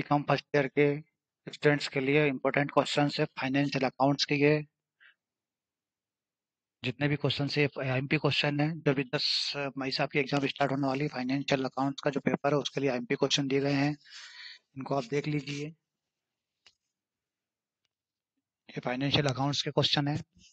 BCom first year के students के लिए इम्पोर्टेंट क्वेश्चन है फाइनेंशियल अकाउंट्स के ये जितने भी क्वेश्चन है आई क्वेश्चन है जो भी दस मई से आपकी एग्जाम स्टार्ट होने वाली फाइनेंशियल अकाउंट्स का जो पेपर है उसके लिए आई क्वेश्चन दिए गए हैं इनको आप देख लीजिए ये फाइनेंशियल अकाउंट्स के क्वेश्चन है